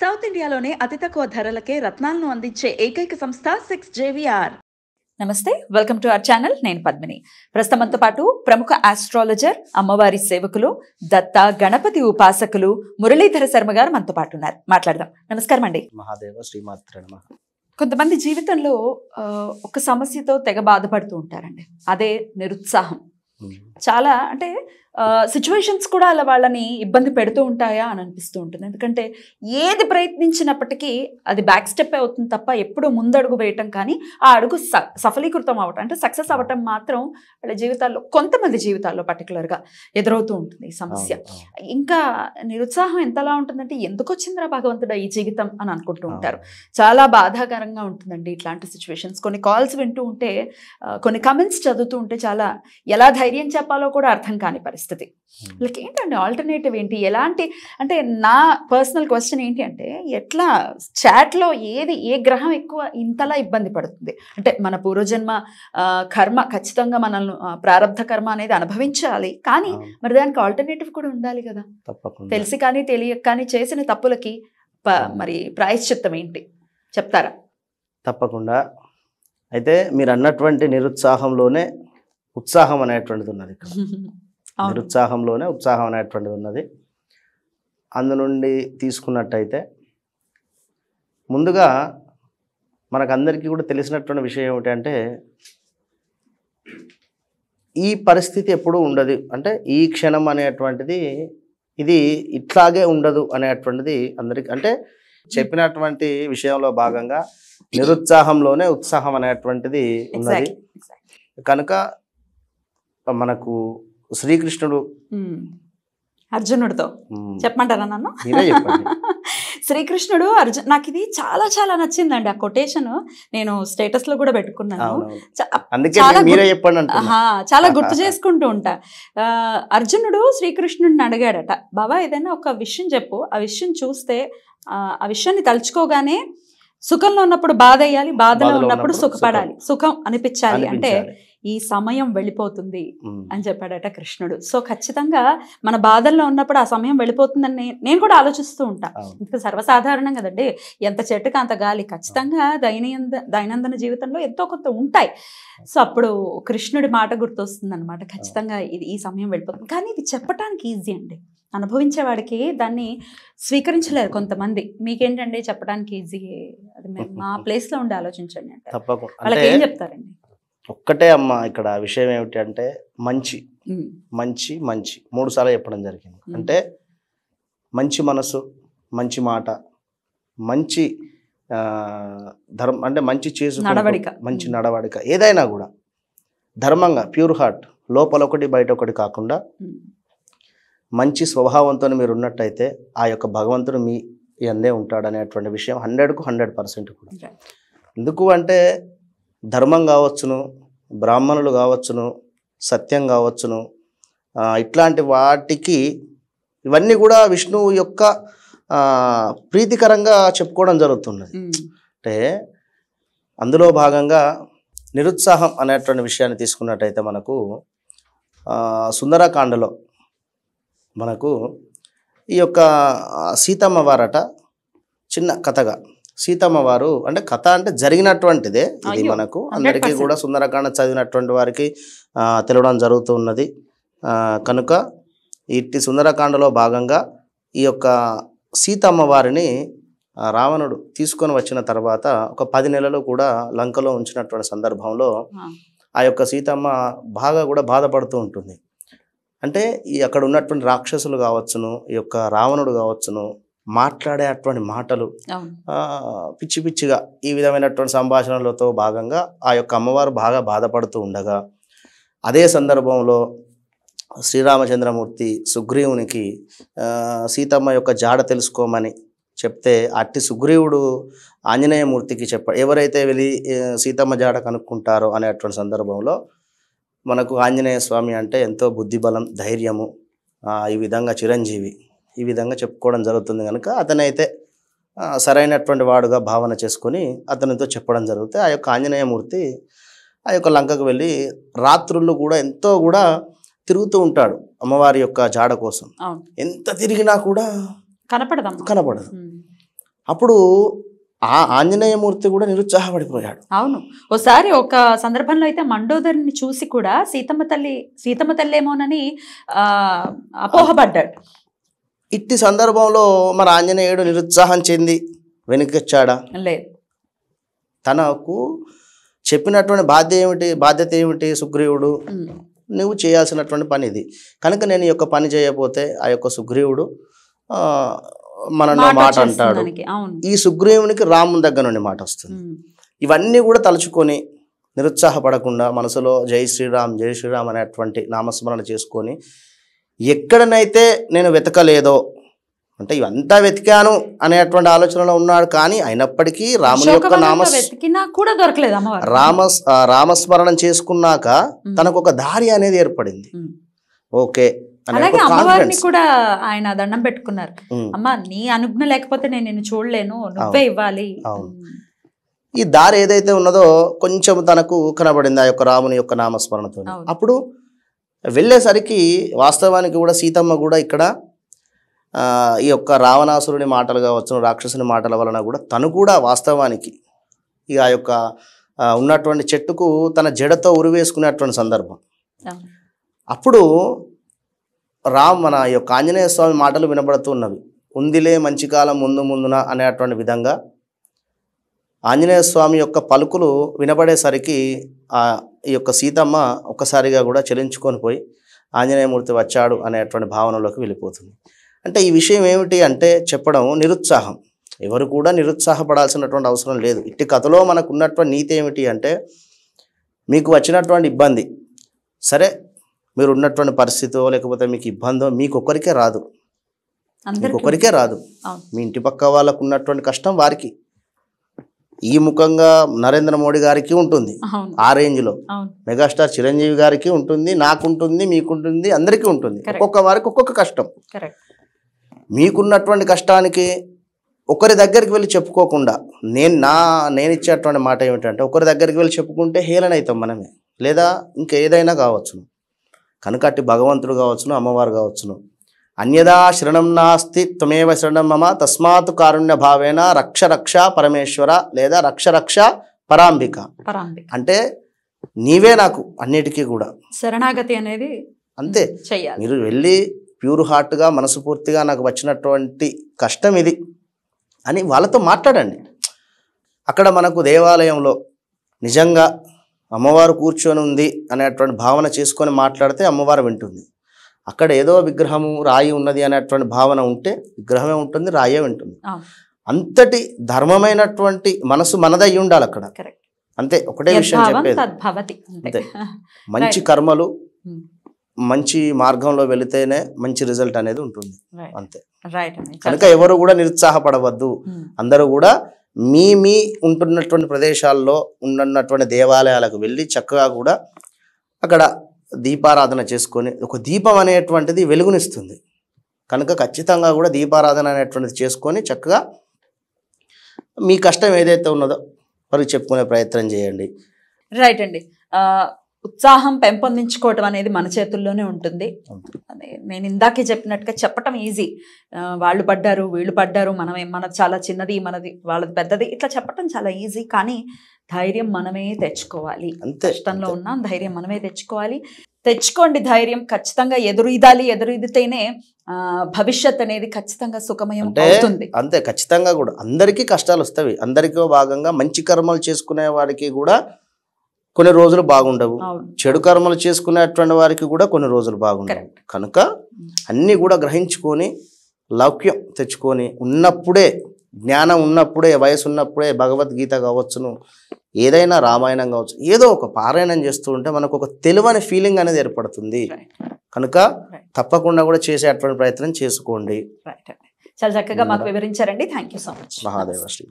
South ఇండియాలోనే అతి తక్కువ ధరలకే రత్నాలను అందించే ఏకైక సంస్థ సిక్స్ జేవిఆర్ నమస్తే వెల్కమ్ టు అవర్ ఛానల్ నేను పద్మిని ప్రస్తుతమంతో పాటు ప్రముఖ ఆస్ట్రాలజర్ అమ్మవారి సేవకులు దత్త గణపతి ఉపాసకులు మురళీధర శర్మ గారు మనతో పాటు ఉన్నారు మాట్లాడదాం నమస్కారం అండి మహాదేవ శ్రీమాత్ర కొంతమంది జీవితంలో ఒక సమస్యతో తెగ బాధపడుతూ ఉంటారండి అదే నిరుత్సాహం చాలా అంటే సిచ్యువేషన్స్ కూడా అలా వాళ్ళని ఇబ్బంది పెడుతూ ఉంటాయా అని అనిపిస్తూ ఉంటుంది ఎందుకంటే ఏది ప్రయత్నించినప్పటికీ అది బ్యాక్ స్టెప్ అవుతుంది తప్ప ఎప్పుడూ ముందడుగు వేయటం కానీ ఆ అడుగు సఫలీకృతం అవటం అంటే సక్సెస్ అవ్వటం మాత్రం వాళ్ళ జీవితాల్లో కొంతమంది జీవితాల్లో పర్టికులర్గా ఎదురవుతూ ఉంటుంది ఈ సమస్య ఇంకా నిరుత్సాహం ఎంతలా ఉంటుందంటే ఎందుకు వచ్చిందిరా భగవంతుడు ఈ జీవితం అని అనుకుంటూ ఉంటారు చాలా బాధాకరంగా ఉంటుందండి ఇట్లాంటి సిచ్యువేషన్స్ కొన్ని కాల్స్ వింటూ ఉంటే కొన్ని కమెంట్స్ చదువుతూ ఉంటే చాలా ఎలా ధైర్యం చెప్పాలో కూడా అర్థం కాని పరిస్థితి ఇస్తుంది వీళ్ళకి ఏంటంటే ఆల్టర్నేటివ్ ఏంటి ఎలాంటి అంటే నా పర్సనల్ క్వశ్చన్ ఏంటి అంటే ఎట్లా చాట్లో ఏది ఏ గ్రహం ఎక్కువ ఇంతలా ఇబ్బంది పడుతుంది అంటే మన పూర్వజన్మ కర్మ ఖచ్చితంగా మనల్ని ప్రారంభ కర్మ అనేది అనుభవించాలి కానీ మరి దానికి ఆల్టర్నేటివ్ కూడా ఉండాలి కదా తెలిసి కానీ తెలియక కానీ చేసిన తప్పులకి మరి ప్రాయశ్చిత్తం ఏంటి చెప్తారా తప్పకుండా అయితే మీరు అన్నటువంటి నిరుత్సాహంలోనే ఉత్సాహం అనేటువంటిది ఉన్నది ఇక్కడ నిరుత్సాహంలోనే ఉత్సాహం అనేటువంటిది ఉన్నది అందు నుండి తీసుకున్నట్టయితే ముందుగా మనకందరికీ కూడా తెలిసినటువంటి విషయం ఏమిటంటే ఈ పరిస్థితి ఎప్పుడూ ఉండదు అంటే ఈ క్షణం అనేటువంటిది ఇది ఇట్లాగే ఉండదు అనేటువంటిది అందరికి అంటే చెప్పినటువంటి విషయంలో భాగంగా నిరుత్సాహంలోనే ఉత్సాహం అనేటువంటిది ఉన్నది కనుక మనకు శ్రీకృష్ణుడు అర్జునుడితో చెప్పమంటారా నన్ను శ్రీకృష్ణుడు అర్జున్ నాకు ఇది చాలా చాలా నచ్చిందండి ఆ కొటేషన్ నేను స్టేటస్ లో కూడా పెట్టుకున్నాను చాలా గుర్తు చేసుకుంటూ ఉంటా అర్జునుడు శ్రీకృష్ణుడిని అడిగాడట బాబా ఏదైనా ఒక విషయం చెప్పు ఆ విషయం చూస్తే ఆ విషయాన్ని తలుచుకోగానే సుఖంలో ఉన్నప్పుడు బాధ అయ్యాలి బాధలో ఉన్నప్పుడు సుఖపడాలి సుఖం అనిపించాలి అంటే ఈ సమయం వెళ్ళిపోతుంది అని చెప్పాడట కృష్ణుడు సో ఖచ్చితంగా మన బాధల్లో ఉన్నప్పుడు ఆ సమయం వెళ్ళిపోతుందని నేను కూడా ఆలోచిస్తూ ఉంటా ఇంకా సర్వసాధారణం కదండి ఎంత చెట్టుకు అంత గాలి ఖచ్చితంగా దైనంద దైనందిన జీవితంలో ఎంతో కొంత ఉంటాయి సో అప్పుడు కృష్ణుడి మాట గుర్తొస్తుంది అనమాట ఖచ్చితంగా ఇది ఈ సమయం వెళ్ళిపోతుంది కానీ ఇది చెప్పడానికి ఈజీ అండి అనుభవించేవాడికి దాన్ని స్వీకరించలేరు కొంతమంది మీకేంటండి చెప్పడానికి ఈజీ అది మా ప్లేస్ లో ఉండి ఆలోచించండి అంటే వాళ్ళకి ఏం చెప్తారండి ఒక్కటే అమ్మ ఇక్కడ విషయం ఏమిటి అంటే మంచి మంచి మంచి మూడు సార్లు చెప్పడం జరిగింది అంటే మంచి మనసు మంచి మాట మంచి ధర్మం అంటే మంచి చేసు నడవడిక మంచి నడవడిక ఏదైనా కూడా ధర్మంగా ప్యూర్ హార్ట్ లోపల ఒకటి బయట ఒకటి కాకుండా మంచి స్వభావంతో మీరు ఉన్నట్టయితే ఆ యొక్క భగవంతుడు మీ అందే ఉంటాడు అనేటువంటి విషయం హండ్రెడ్కు హండ్రెడ్ పర్సెంట్ కూడా ఎందుకు అంటే ధర్మం కావచ్చును బ్రాహ్మణులు కావచ్చును సత్యం కావచ్చును ఇట్లాంటి వాటికి ఇవన్నీ కూడా విష్ణువు యొక్క ప్రీతికరంగా చెప్పుకోవడం జరుగుతున్నది అంటే అందులో భాగంగా నిరుత్సాహం అనేటువంటి విషయాన్ని తీసుకున్నట్టయితే మనకు సుందరకాండలో మనకు ఈ యొక్క సీతమ్మ వారట చిన్న కథగా సీతమ్మ వారు అంటే కథ అంటే జరిగినటువంటిదే ఇది మనకు అందరికీ కూడా సుందరకాండ చదివినటువంటి వారికి తెలవడం జరుగుతున్నది కనుక ఇట్టి సుందరకాండలో భాగంగా ఈ యొక్క సీతమ్మ వారిని రావణుడు తీసుకొని వచ్చిన తర్వాత ఒక పది నెలలు కూడా లంకలో ఉంచినటువంటి సందర్భంలో ఆ యొక్క సీతమ్మ బాగా కూడా బాధపడుతూ ఉంటుంది అంటే ఈ అక్కడ ఉన్నటువంటి రాక్షసులు కావచ్చును ఈ యొక్క రావణుడు కావచ్చును మాట్లాడే అటువంటి మాటలు పిచ్చి పిచ్చిగా ఈ విధమైనటువంటి సంభాషణలతో భాగంగా ఆ యొక్క అమ్మవారు బాగా బాధపడుతూ ఉండగా అదే సందర్భంలో శ్రీరామచంద్రమూర్తి సుగ్రీవునికి సీతమ్మ యొక్క జాడ తెలుసుకోమని చెప్తే అట్టి సుగ్రీవుడు ఆంజనేయమూర్తికి చెప్ప ఎవరైతే వెళ్ళి సీతమ్మ జాడ కనుక్కుంటారో అనేటువంటి సందర్భంలో మనకు ఆంజనేయ స్వామి అంటే ఎంతో బుద్ధిబలం ధైర్యము ఈ విధంగా చిరంజీవి ఈ విధంగా చెప్పుకోవడం జరుగుతుంది కనుక అతనైతే సరైనటువంటి వాడుగా భావన చేసుకొని అతనితో చెప్పడం జరిగితే ఆ యొక్క ఆంజనేయమూర్తి ఆ యొక్క లంకకు వెళ్ళి రాత్రుల్లో కూడా ఎంతో కూడా తిరుగుతూ ఉంటాడు అమ్మవారి యొక్క జాడ కోసం ఎంత తిరిగినా కూడా కనపడదు కనపడదు అప్పుడు ఆ ఆంజనేయమూర్తి కూడా నిరుత్సాహపడిపోయాడు అవును ఒకసారి ఒక సందర్భంలో అయితే మండోదరిని చూసి కూడా సీతమ్మ తల్లి సీతమ్మ తల్లేమోనని అపోహపడ్డాడు ఇట్టి సందర్భంలో మన ఆంజనేయుడు నిరుత్సాహం చెంది వెనుకొచ్చాడా లేదు తనకు చెప్పినటువంటి బాధ్యత ఏమిటి బాధ్యత ఏమిటి సుగ్రీవుడు నువ్వు చేయాల్సినటువంటి పని ఇది కనుక నేను ఈ యొక్క పని చేయకపోతే ఆ యొక్క సుగ్రీవుడు మనలో మాట అంటాడు ఈ సుగ్రీవునికి రాముని దగ్గర నుండి మాట వస్తుంది ఇవన్నీ కూడా తలుచుకొని నిరుత్సాహపడకుండా మనసులో జై శ్రీరామ్ జై శ్రీరామ్ అనేటువంటి నామస్మరణ చేసుకొని ఎక్కడనైతే నేను వెతకలేదో అంటే ఇవంతా వెతికాను అనేటువంటి ఆలోచనలో ఉన్నాడు కానీ అయినప్పటికీ రాముని యొక్క నామ కూడా దొరకలేదు రామ రామస్మరణం చేసుకున్నాక తనకు ఒక దారి అనేది ఏర్పడింది ఓకే అలాగే అమ్మవారిని కూడా ఆయన దండం పెట్టుకున్నారు అమ్మ నీ అనుజ్ఞ లేకపోతే నేను నిన్ను చూడలేను నువ్వే ఇవ్వాలి ఈ దారి ఏదైతే ఉన్నదో కొంచెం తనకు కనబడింది ఆ యొక్క రాముని యొక్క నామస్మరణతో అప్పుడు వెళ్ళేసరికి వాస్తవానికి కూడా సీతమ్మ కూడా ఇక్కడ ఈ యొక్క రావణాసురుని మాటలు కావచ్చు రాక్షసుని మాటల వలన కూడా తను కూడా వాస్తవానికి ఇక ఆ యొక్క ఉన్నటువంటి చెట్టుకు తన జడతో ఉరివేసుకునేటువంటి సందర్భం అప్పుడు రామ్ మన యొక్క ఆంజనేయ స్వామి మాటలు వినబడుతున్నవి ఉందిలే మంచి కాలం ముందు ముందున అనేటువంటి విధంగా ఆంజనేయ స్వామి యొక్క పలుకులు వినబడేసరికి ఆ ఈ యొక్క సీతమ్మ ఒక్కసారిగా కూడా చెలించుకొని పోయి ఆంజనేయమూర్తి వచ్చాడు అనేటువంటి భావనలోకి వెళ్ళిపోతుంది అంటే ఈ విషయం ఏమిటి అంటే చెప్పడం నిరుత్సాహం ఎవరు కూడా నిరుత్సాహపడాల్సినటువంటి అవసరం లేదు ఇట్టి కథలో మనకు ఉన్నటువంటి నీతి ఏమిటి అంటే మీకు వచ్చినటువంటి ఇబ్బంది సరే మీరు ఉన్నటువంటి పరిస్థితో లేకపోతే మీకు ఇబ్బందో మీకు ఒకరికే రాదు మీకు ఒకరికే రాదు మీ ఇంటి పక్క వాళ్ళకు ఉన్నటువంటి కష్టం వారికి ఈ ముఖంగా నరేంద్ర మోడీ గారికి ఉంటుంది ఆ రేంజ్ లో మెగాస్టార్ చిరంజీవి గారికి ఉంటుంది నాకుంటుంది మీకుంటుంది అందరికీ ఉంటుంది ఒక్కొక్క వారికి ఒక్కొక్క కష్టం మీకున్నటువంటి కష్టానికి ఒకరి దగ్గరికి వెళ్ళి చెప్పుకోకుండా నేను నా నేను ఇచ్చేటువంటి మాట ఏమిటంటే ఒకరి దగ్గరికి వెళ్ళి చెప్పుకుంటే హేళన అవుతాం మనమే లేదా ఇంకేదైనా కావచ్చును కనుకట్టి భగవంతుడు కావచ్చును అమ్మవారు కావచ్చును అన్యదా శరణం నాస్తి త్వమేవ శరణం మమ తస్మాత్ కారుణ్య భావేన రక్ష రక్ష పరమేశ్వర లేదా రక్ష రక్ష పరాంబిక అంటే నీవే నాకు అన్నిటికీ కూడా శరణాగతి అనేది అంతే మీరు వెళ్ళి ప్యూర్ హార్ట్గా మనసుపూర్తిగా నాకు వచ్చినటువంటి కష్టం ఇది అని వాళ్ళతో మాట్లాడండి అక్కడ మనకు దేవాలయంలో నిజంగా అమ్మవారు కూర్చొని ఉంది అనేటువంటి భావన చేసుకొని మాట్లాడితే అమ్మవారు వింటుంది అక్కడ ఏదో విగ్రహము రాయి ఉన్నది అనేటువంటి భావన ఉంటే విగ్రహమే ఉంటుంది రాయే ఉంటుంది అంతటి ధర్మమైనటువంటి మనసు మనదై ఉండాలి అక్కడ అంతే ఒకటే విషయం చెప్పేది అంతే మంచి కర్మలు hmm. మంచి మార్గంలో వెళితేనే మంచి రిజల్ట్ అనేది ఉంటుంది అంతే కనుక ఎవరు కూడా నిరుత్సాహపడవద్దు hmm. అందరూ కూడా మీ మీ ఉంటున్నటువంటి ప్రదేశాల్లో ఉన్నటువంటి దేవాలయాలకు వెళ్ళి చక్కగా కూడా అక్కడ దీపారాధన చేసుకొని ఒక దీపం అనేటువంటిది వెలుగునిస్తుంది కనుక ఖచ్చితంగా కూడా దీపారాధన అనేటువంటిది చేసుకొని చక్కగా మీ కష్టం ఏదైతే ఉన్నదో వారికి చెప్పుకునే ప్రయత్నం చేయండి రైట్ అండి ఉత్సాహం పెంపొందించుకోవటం అనేది మన చేతుల్లోనే ఉంటుంది నేను ఇందాకే చెప్పినట్టుగా చెప్పటం ఈజీ వాళ్ళు పడ్డారు వీళ్ళు పడ్డారు మనం మన చాలా చిన్నది మనది వాళ్ళది పెద్దది ఇట్లా చెప్పటం చాలా ఈజీ కానీ ధైర్యం మనమే తెచ్చుకోవాలి కష్టంలో ఉన్న ధైర్యం మనమే తెచ్చుకోవాలి తెచ్చుకోండి ధైర్యం ఖచ్చితంగా ఎదురుదాలి ఎదురుదితేనే భవిష్యత్ అనేది ఖచ్చితంగా సుఖమయం అవుతుంది అంతే ఖచ్చితంగా కూడా అందరికీ కష్టాలు వస్తాయి అందరికీ భాగంగా మంచి కర్మలు చేసుకునే వారికి కూడా కొన్ని రోజులు బాగుండవు చెడు కర్మలు చేసుకునేటువంటి వారికి కూడా కొన్ని రోజులు బాగుండవు కనుక అన్నీ కూడా గ్రహించుకొని లౌక్యం తెచ్చుకొని ఉన్నప్పుడే జ్ఞానం ఉన్నప్పుడే వయసు ఉన్నప్పుడే భగవద్గీత కావచ్చును ఏదైనా రామాయణం కావచ్చు ఏదో ఒక పారాయణం చేస్తూ ఉంటే మనకు ఒక తెలివని ఫీలింగ్ అనేది ఏర్పడుతుంది కనుక తప్పకుండా కూడా చేసే అటువంటి ప్రయత్నం చేసుకోండి చాలా చక్కగా మాకు వివరించారండి thank so much Mahadeva Shri